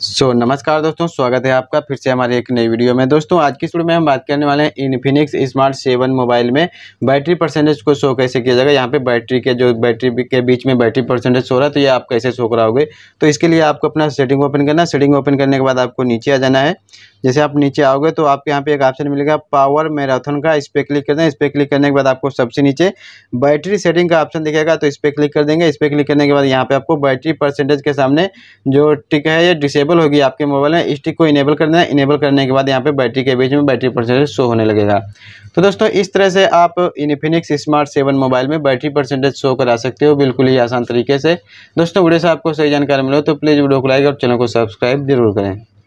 सो so, नमस्कार दोस्तों स्वागत है आपका फिर से हमारे एक नई वीडियो में दोस्तों आज की वीडियो में हम बात करने वाले हैं इन्फिनिक्स स्मार्ट सेवन मोबाइल में बैटरी परसेंटेज को शो कैसे किया जाएगा यहाँ पे बैटरी के जो बैटरी के बीच में बैटरी परसेंटेज शो रहा है तो ये आप कैसे शो कराओगे तो इसके लिए आपको अपना सेटिंग ओपन करना सेटिंग ओपन करने के बाद आपको नीचे आ जाना है जैसे आप नीचे आओगे तो आपके यहाँ पे एक ऑप्शन मिलेगा पावर मैराथन का इस पर क्लिक कर दें इस पर क्लिक करने के बाद आपको सबसे नीचे बैटरी सेटिंग का ऑप्शन दिखेगा तो इस पर क्लिक कर देंगे इस पर क्लिक करने के बाद यहाँ पे आपको बैटरी परसेंटेज के सामने जो टिक है ये डिसेबल होगी आपके मोबाइल में इस टिक को इनेबल कर देना इनेबल करने के बाद यहाँ पे बैटरी के बीच में बैटरी परसेंटेज शो होने लगेगा तो दोस्तों इस तरह से आप इनफिनिक्स स्मार्ट सेवन मोबाइल में बैटरी परसेंटेज शो करा सकते हो बिल्कुल ही आसान तरीके से दोस्तों वीडियो से आपको सही जानकारी मिले तो प्लीज़ वीडियो को लाइक और चैनल को सब्सक्राइब जरूर करें